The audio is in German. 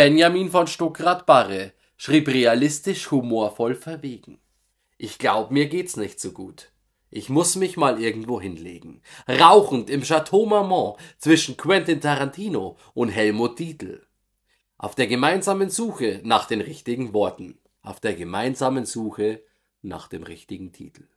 Benjamin von Stuckrad-Barre schrieb realistisch humorvoll verwegen. Ich glaub, mir geht's nicht so gut. Ich muss mich mal irgendwo hinlegen. Rauchend im Chateau Marmont zwischen Quentin Tarantino und Helmut Dietl. Auf der gemeinsamen Suche nach den richtigen Worten. Auf der gemeinsamen Suche nach dem richtigen Titel.